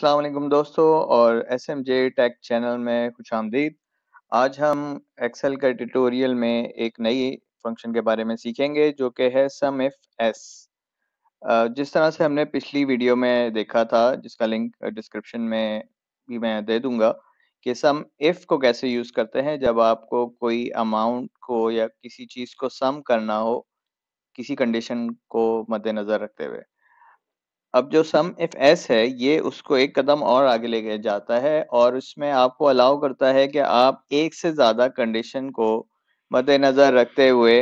अल्लाम दोस्तों और S M J tech channel में खुश आमदीद आज हम एक्सेल का ट्यूटोरियल में एक नई फंक्शन के बारे में सीखेंगे जो कि है सम इफ एस जिस तरह से हमने पिछली वीडियो में देखा था जिसका लिंक डिस्क्रिप्शन में भी मैं दे दूंगा कि सम इफ को कैसे यूज़ करते हैं जब आपको कोई अमाउंट को या किसी चीज़ को सम करना हो किसी कंडीशन को मद्देनज़र रखते हुए अब जो सम इफ एस है ये उसको एक कदम और आगे लेके जाता है और इसमें आपको अलाउ करता है कि आप एक से ज़्यादा कंडीशन को मद्देनज़र रखते हुए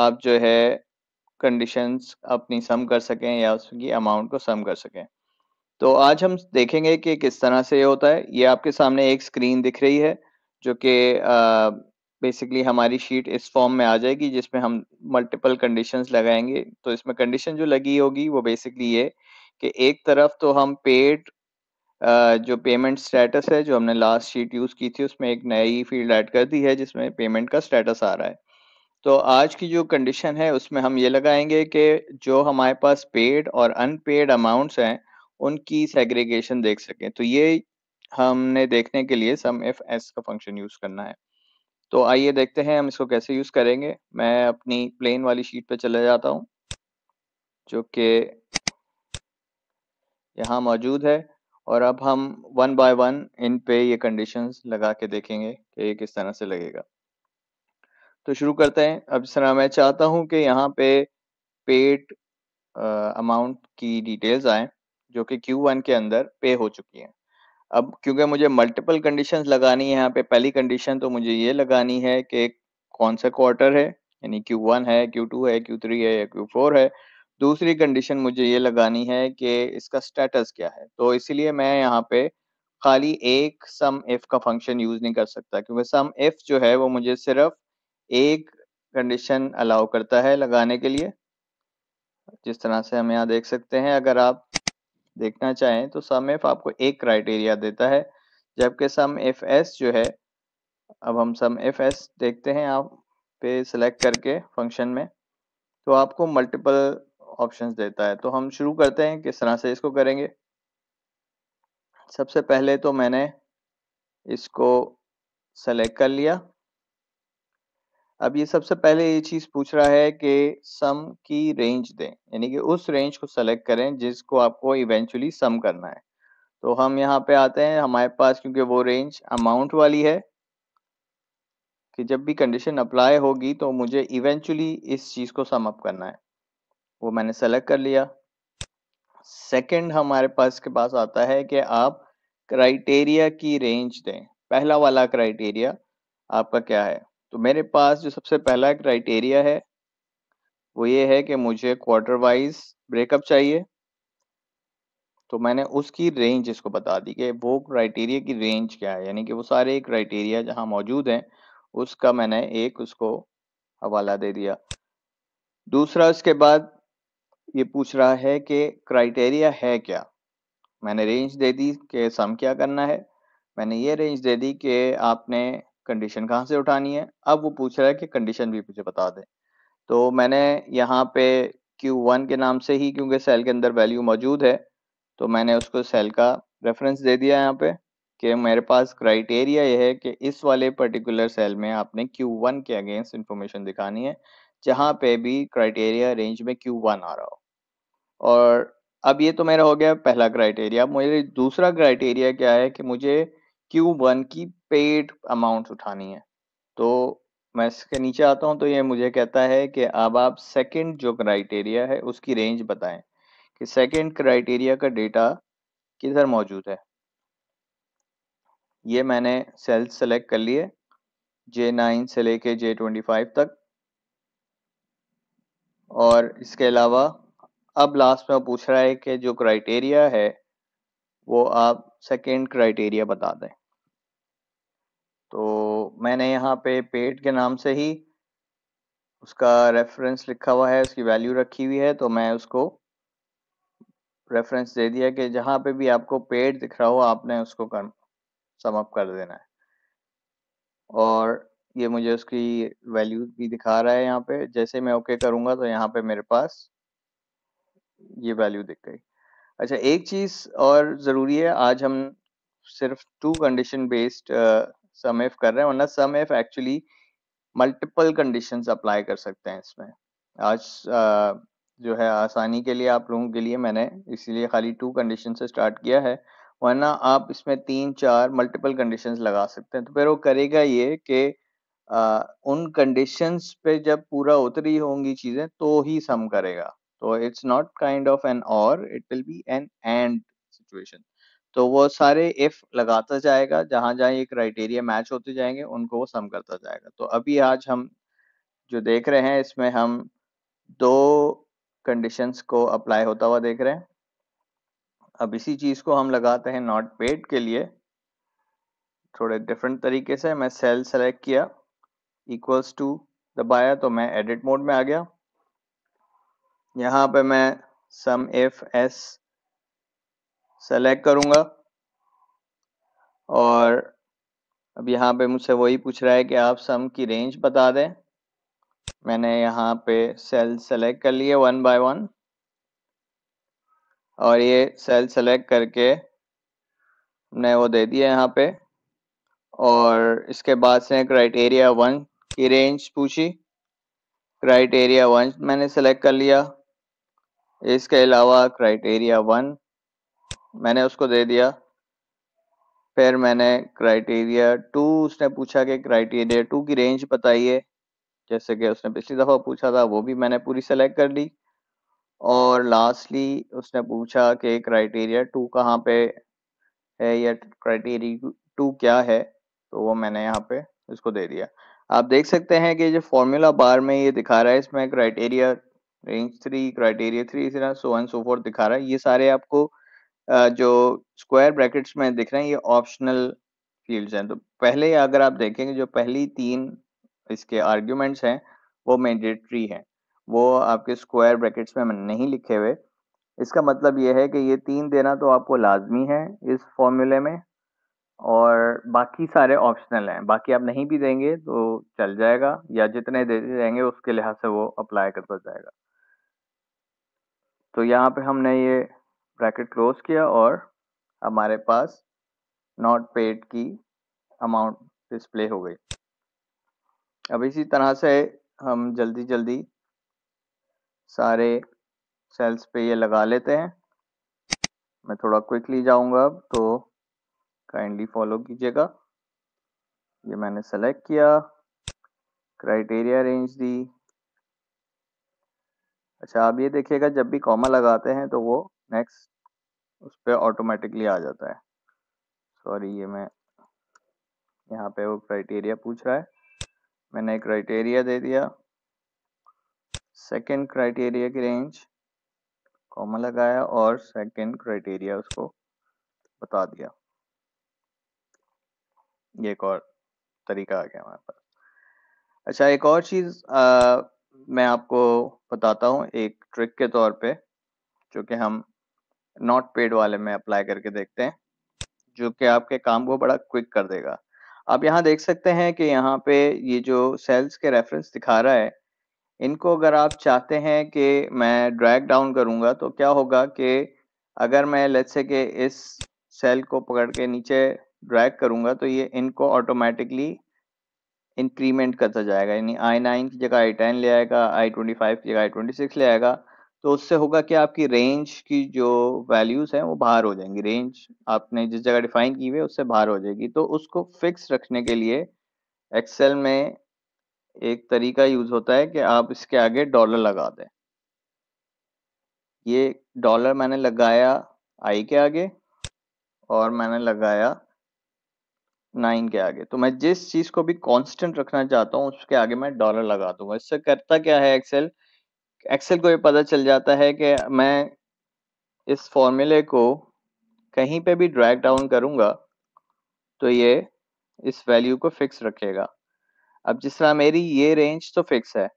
आप जो है कंडीशंस अपनी सम कर सकें या उसकी अमाउंट को सम कर सकें तो आज हम देखेंगे कि किस तरह से ये होता है ये आपके सामने एक स्क्रीन दिख रही है जो कि बेसिकली हमारी शीट इस फॉर्म में आ जाएगी जिसमें हम मल्टीपल कंडीशंस लगाएंगे तो इसमें कंडीशन जो लगी होगी वो बेसिकली ये कि एक तरफ तो हम पेड जो पेमेंट स्टेटस है जो हमने लास्ट शीट यूज़ की थी उसमें एक नई फील्ड ऐड कर दी है जिसमें पेमेंट का स्टेटस आ रहा है तो आज की जो कंडीशन है उसमें हम ये लगाएंगे कि जो हमारे पास पेड और अनपेड अमाउंट्स हैं उनकी सेग्रीगेशन देख सकें तो ये हमने देखने के लिए सम एफ एस का फंक्शन यूज़ करना है तो आइए देखते हैं हम इसको कैसे यूज़ करेंगे मैं अपनी प्लेन वाली शीट पे चला जाता हूँ जो कि यहाँ मौजूद है और अब हम वन बाय वन इन पे ये कंडीशंस लगा के देखेंगे कि ये किस तरह से लगेगा तो शुरू करते हैं अब जिस तरह मैं चाहता हूँ कि यहाँ पे पेड अमाउंट की डिटेल्स आए जो कि Q1 के अंदर पे हो चुकी हैं अब क्योंकि मुझे मल्टीपल कंडीशंस लगानी है यहाँ पे पहली कंडीशन तो मुझे ये लगानी है कि कौन सा क्वार्टर है यानी Q1 है Q2 है Q3 है या Q4 है दूसरी कंडीशन मुझे ये लगानी है कि इसका स्टेटस क्या है तो इसीलिए मैं यहाँ पे खाली एक सम इफ का फंक्शन यूज नहीं कर सकता क्योंकि सम इफ जो है वो मुझे सिर्फ एक कंडीशन अलाउ करता है लगाने के लिए जिस तरह से हम यहाँ देख सकते हैं अगर आप देखना चाहें तो सम इफ आपको एक क्राइटेरिया देता है जबकि सम इफ एस जो है अब हम सम इफ एस देखते हैं आप पे सिलेक्ट करके फंक्शन में तो आपको मल्टीपल ऑप्शंस देता है तो हम शुरू करते हैं किस तरह से इसको करेंगे सबसे पहले तो मैंने इसको सेलेक्ट कर लिया अब ये सबसे पहले ये चीज पूछ रहा है कि सम की रेंज दें यानी कि उस रेंज को सेलेक्ट करें जिसको आपको इवेंचुअली सम करना है तो हम यहाँ पे आते हैं हमारे पास क्योंकि वो रेंज अमाउंट वाली है कि जब भी कंडीशन अप्लाई होगी तो मुझे इवेंचुअली इस चीज को सम अप करना है वो मैंने सेलेक्ट कर लिया सेकंड हमारे पास के पास आता है कि आप क्राइटेरिया की रेंज दें पहला वाला क्राइटेरिया आपका क्या है तो मेरे पास जो सबसे पहला क्राइटेरिया है वो ये है कि मुझे क्वार्टर वाइज ब्रेकअप चाहिए तो मैंने उसकी रेंज इसको बता दी कि वो क्राइटेरिया की रेंज क्या है यानी कि वो सारे क्राइटेरिया जहाँ मौजूद हैं उसका मैंने एक उसको हवाला दे दिया दूसरा उसके बाद ये पूछ रहा है कि क्राइटेरिया है क्या मैंने रेंज दे दी कि सम क्या करना है मैंने ये रेंज दे दी कि आपने कंडीशन कहाँ से उठानी है अब वो पूछ रहा है कि कंडीशन भी मुझे बता दें तो मैंने यहाँ पे Q1 के नाम से ही क्योंकि सेल के अंदर वैल्यू मौजूद है तो मैंने उसको सेल का रेफरेंस दे दिया यहाँ पे कि मेरे पास क्राइटेरिया ये है कि इस वाले पर्टिकुलर सेल में आपने Q1 के अगेंस्ट इंफॉर्मेशन दिखानी है जहाँ पे भी क्राइटेरिया रेंज में Q1 आ रहा हो और अब ये तो मेरा हो गया पहला क्राइटेरिया मुझे दूसरा क्राइटेरिया क्या है कि मुझे क्यू वन की पेड अमाउंट उठानी है तो मैं इसके नीचे आता हूँ तो ये मुझे कहता है कि अब आप सेकंड जो क्राइटेरिया है उसकी रेंज बताएं कि सेकंड क्राइटेरिया का डेटा किधर मौजूद है ये मैंने सेल सेलेक्ट कर लिए जे नाइन से लेके जे ट्वेंटी फाइव तक और इसके अलावा अब लास्ट में पूछ रहा है कि जो क्राइटेरिया है वो आप सेकेंड क्राइटेरिया बता दें तो मैंने यहाँ पे पेट के नाम से ही उसका रेफरेंस लिखा हुआ है उसकी वैल्यू रखी हुई है तो मैं उसको रेफरेंस दे दिया कि जहाँ पे भी आपको पेट दिख रहा हो आपने उसको कर समअप कर देना है और ये मुझे उसकी वैल्यू भी दिखा रहा है यहाँ पे जैसे मैं ओके करूँगा तो यहाँ पे मेरे पास ये वैल्यू दिख गई अच्छा एक चीज और जरूरी है आज हम सिर्फ two condition based SUMIF कर रहे हैं वरना SUMIF actually multiple conditions apply कर सकते हैं इसमें आज uh, जो है आसानी के लिए आप लोगों के लिए मैंने इसीलिए खाली टू कंडीशन से स्टार्ट किया है वरना आप इसमें तीन चार मल्टीपल कंडीशन लगा सकते हैं तो फिर वो करेगा ये कि उन कंडीशंस पे जब पूरा उतरी होंगी चीजें तो ही सम करेगा तो it's not kind of an or it will be an and situation तो वो सारे इफ लगाता जाएगा जहां जहां ये क्राइटेरिया मैच होते जाएंगे उनको वो सम करता जाएगा तो अभी आज हम जो देख रहे हैं इसमें हम दो कंडीशंस को अप्लाई होता हुआ देख रहे हैं अब इसी चीज को हम लगाते हैं नॉट पेड के लिए थोड़े डिफरेंट तरीके से मैं सेल सेलेक्ट किया इक्वल्स टू दबाया तो मैं एडिट मोड में आ गया यहाँ पे मैं सम एफ एस सेलेक्ट करूँगा और अब यहाँ पे मुझसे वही पूछ रहा है कि आप सम की रेंज बता दें मैंने यहाँ पे सेल सेलेक्ट कर लिए वन बाय वन और ये सेल सेलेक्ट करके हमने वो दे दिया यहाँ पे और इसके बाद से क्राइटेरिया वन की रेंज पूछी क्राइटेरिया वन मैंने सेलेक्ट कर लिया इसके अलावा क्राइटेरिया वन मैंने उसको दे दिया फिर मैंने क्राइटेरिया टू उसने पूछा कि क्राइटेरिया टू की रेंज बताइए जैसे कि उसने पिछली दफ़ा पूछा था वो भी मैंने पूरी सेलेक्ट कर ली और लास्टली उसने पूछा कि क्राइटेरिया टू कहाँ पे है या क्राइटेरिया टू क्या है तो वो मैंने यहाँ पे इसको दे दिया आप देख सकते हैं कि जो फॉर्मूला बार में ये दिखा रहा है इसमें criteria range three criteria three इसी तरह सो एंड सो फोर्थ दिखा रहा है ये सारे आपको जो स्क्वायर ब्रैकेट्स में दिख रहे हैं ये ऑप्शनल फील्ड्स हैं तो पहले अगर आप देखेंगे जो पहली तीन इसके आर्ग्यूमेंट्स हैं वो मैंडेटरी हैं वो आपके स्क्वायर ब्रैकेट्स में नहीं लिखे हुए इसका मतलब ये है कि ये तीन देना तो आपको लाजमी है इस फॉर्मूले में और बाकी सारे ऑप्शनल हैं बाकी आप नहीं भी देंगे तो चल जाएगा या जितने दे देंगे उसके लिहाज से वो अप्लाई करता जाएगा तो यहाँ पे हमने ये ब्रैकेट क्लोज किया और हमारे पास नॉट पेड की अमाउंट डिस्प्ले हो गई अब इसी तरह से हम जल्दी जल्दी सारे सेल्स पे ये लगा लेते हैं मैं थोड़ा क्विकली जाऊंगा अब तो काइंडली फॉलो कीजिएगा ये मैंने सेलेक्ट किया क्राइटेरिया रेंज दी अच्छा आप ये देखिएगा जब भी कॉमा लगाते हैं तो वो नेक्स्ट उस पर ऑटोमेटिकली आ जाता है सॉरी ये मैं यहाँ पे वो क्राइटेरिया पूछ रहा है मैंने क्राइटेरिया दे दिया सेकंड क्राइटेरिया की रेंज कॉमा लगाया और सेकंड क्राइटेरिया उसको बता दिया ये एक और तरीका आ गया हमारे पास अच्छा एक और चीज़ मैं आपको बताता हूँ एक ट्रिक के तौर पे जो कि हम नॉट पेड वाले में अप्लाई करके देखते हैं जो कि आपके काम को बड़ा क्विक कर देगा आप यहाँ देख सकते हैं कि यहाँ पे ये जो सेल्स के रेफरेंस दिखा रहा है इनको अगर आप चाहते हैं कि मैं ड्रैग डाउन करूँगा तो क्या होगा कि अगर मैं लेट्स से कि इस सेल को पकड़ के नीचे ड्रैग करूँगा तो ये इनको ऑटोमेटिकली इंक्रीमेंट करता जाएगा यानी आई नाइन की जगह आई टेन ले आएगा आई ट्वेंटी फाइव की जगह आई ट्वेंटी सिक्स ले आएगा तो उससे होगा कि आपकी रेंज की जो वैल्यूज़ हैं वो बाहर हो जाएंगी रेंज आपने जिस जगह डिफाइन की हुई है उससे बाहर हो जाएगी तो उसको फिक्स रखने के लिए एक्सेल में एक तरीका यूज़ होता है कि आप इसके आगे डॉलर लगा दें ये डॉलर मैंने लगाया आई के आगे और मैंने लगाया नाइन के आगे तो मैं जिस चीज को भी कांस्टेंट रखना चाहता हूँ उसके आगे मैं डॉलर लगा दूंगा इससे करता क्या है एक्सेल एक्सेल को ये पता चल जाता है कि मैं इस फॉर्मूले को कहीं पे भी ड्रैग डाउन करूंगा तो ये इस वैल्यू को फिक्स रखेगा अब जिस तरह मेरी ये रेंज तो फिक्स है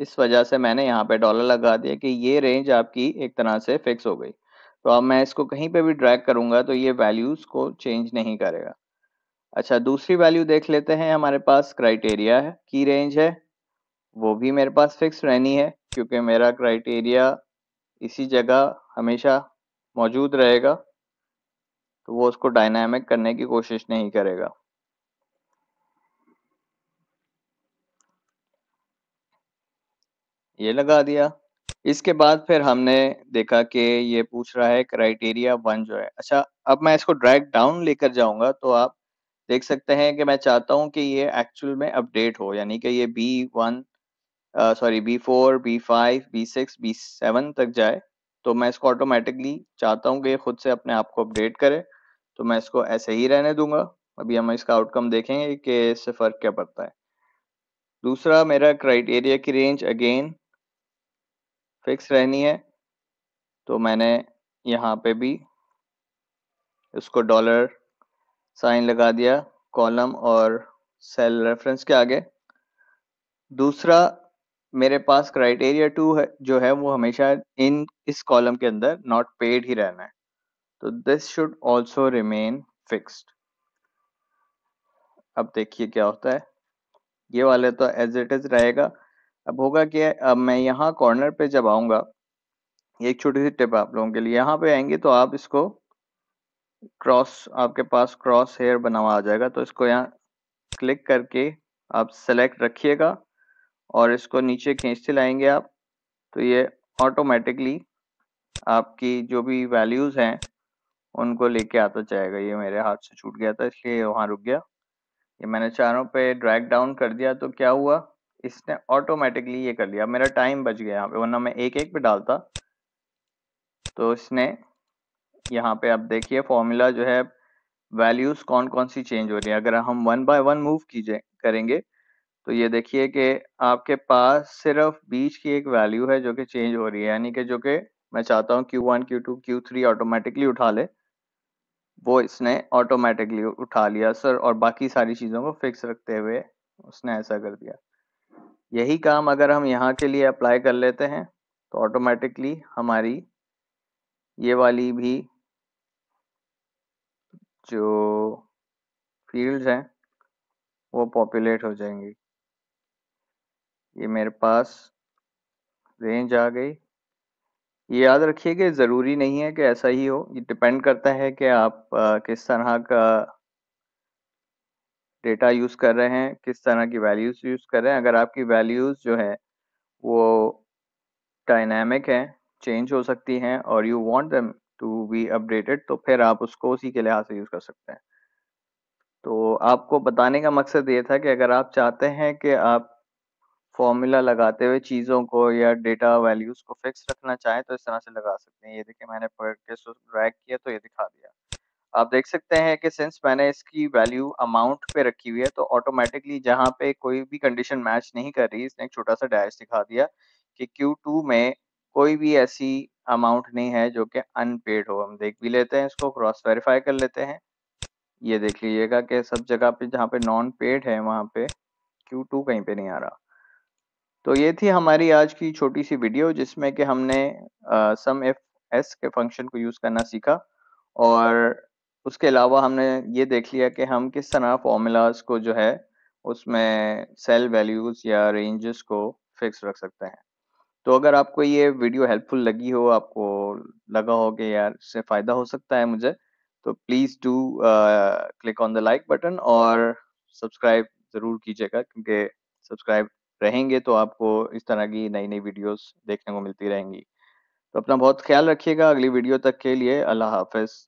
इस वजह से मैंने यहाँ पे डॉलर लगा दिया कि ये रेंज आपकी एक तरह से फिक्स हो गई तो अब मैं इसको कहीं पे भी ड्रैग करूंगा तो ये वैल्यूज को चेंज नहीं करेगा अच्छा दूसरी वैल्यू देख लेते हैं हमारे पास क्राइटेरिया है की रेंज है वो भी मेरे पास फिक्स रहनी है क्योंकि मेरा क्राइटेरिया इसी जगह हमेशा मौजूद रहेगा तो वो उसको डायनामिक करने की कोशिश नहीं करेगा ये लगा दिया इसके बाद फिर हमने देखा कि ये पूछ रहा है क्राइटेरिया वन जो है अच्छा अब मैं इसको ड्रैग डाउन लेकर जाऊंगा तो आप देख सकते हैं कि मैं चाहता हूँ कि ये एक्चुअल में अपडेट हो यानी कि ये B one sorry B four B five B six B seven तक जाए तो मैं इसको ऑटोमेटिकली चाहता हूँ कि ये खुद से अपने आप को अपडेट करे तो मैं इसको ऐसे ही रहने दूंगा अभी हम इसका आउटकम देखेंगे कि इससे फ़र्क क्या पड़ता है दूसरा मेरा क्राइटेरिया की रेंज अगेन फिक्स रहनी है तो मैंने यहाँ पे भी इसको डॉलर साइन लगा दिया कॉलम और सेल रेफरेंस के आगे दूसरा मेरे पास क्राइटेरिया टू है जो है वो हमेशा इन इस कॉलम के अंदर नॉट पेड ही रहना है तो this should also remain fixed अब देखिए क्या होता है ये वाले तो एज इट इज रहेगा अब होगा क्या अब मैं यहाँ कॉर्नर पे जब आऊंगा एक छोटी सी टिप आप लोगों के लिए यहाँ पे आएंगे तो आप इसको क्रॉस आपके पास क्रॉस हेयर बना हुआ आ जाएगा तो इसको यहाँ क्लिक करके आप सेलेक्ट रखिएगा और इसको नीचे खींचते लाएंगे आप तो ये ऑटोमेटिकली आपकी जो भी वैल्यूज़ हैं उनको लेके आता जाएगा ये मेरे हाथ से छूट गया था इसलिए वहाँ रुक गया ये मैंने चारों पे ड्रैग डाउन कर दिया तो क्या हुआ इसने ऑटोमेटिकली ये कर दिया मेरा टाइम बच गया यहाँ पे वरना मैं एक एक पे डालता तो इसने यहाँ पे आप देखिए फॉर्मूला जो है वैल्यूज कौन कौन सी चेंज हो रही है अगर हम वन बाय वन मूव कीजिए करेंगे तो ये देखिए कि आपके पास सिर्फ बीच की एक वैल्यू है जो कि चेंज हो रही है यानी कि जो कि मैं चाहता हूँ Q one Q two Q three automatically उठा ले वो इसने ऑटोमेटिकली उठा लिया सर और बाकी सारी चीज़ों को फिक्स रखते हुए उसने ऐसा कर दिया यही काम अगर हम यहाँ के लिए अप्लाई कर लेते हैं तो ऑटोमेटिकली हमारी ये वाली भी जो फील्ड्स हैं वो पॉपुलेट हो जाएंगी ये मेरे पास रेंज आ गई ये याद रखिए कि ज़रूरी नहीं है कि ऐसा ही हो ये डिपेंड करता है कि आप किस तरह का डेटा यूज़ कर रहे हैं किस तरह की वैल्यूज़ यूज़ कर रहे हैं अगर आपकी वैल्यूज़ जो है वो डायनामिक हैं चेंज हो सकती हैं और you want them to be updated तो फिर आप उसको उसी के लिहाज से यूज़ कर सकते हैं तो आपको बताने का मकसद ये था कि अगर आप चाहते हैं कि आप फॉर्मूला लगाते हुए चीज़ों को या डेटा वैल्यूज़ को फिक्स रखना चाहें तो इस तरह से लगा सकते हैं ये देखिए मैंने ड्रैग किया तो ये दिखा दिया आप देख सकते हैं कि सिंस मैंने इसकी वैल्यू अमाउंट पे रखी हुई है तो ऑटोमेटिकली जहाँ पे कोई भी कंडीशन मैच नहीं कर रही इसने एक छोटा सा डैश दिखा दिया कि क्यू में कोई भी ऐसी अमाउंट नहीं है जो कि अनपेड हो हम देख भी लेते हैं इसको क्रॉस वेरीफाई कर लेते हैं ये देख लीजिएगा कि सब जगह पे जहाँ पे नॉन पेड है वहाँ पे क्यू टू कहीं पे नहीं आ रहा तो ये थी हमारी आज की छोटी सी वीडियो जिसमें कि हमने सम एफ एस के फंक्शन को यूज़ करना सीखा और उसके अलावा हमने ये देख लिया कि हम किस तरह फॉर्मूलाज को जो है उसमें सेल वैल्यूज़ या रेंजेस को फिक्स रख सकते हैं तो अगर आपको ये वीडियो हेल्पफुल लगी हो आपको लगा हो कि यार इससे फ़ायदा हो सकता है मुझे तो please do click on the like button और सब्सक्राइब ज़रूर कीजिएगा क्योंकि सब्सक्राइब रहेंगे तो आपको इस तरह की नई नई वीडियोस देखने को मिलती रहेंगी तो अपना बहुत ख्याल रखिएगा अगली वीडियो तक के लिए अल्लाह हाफिज़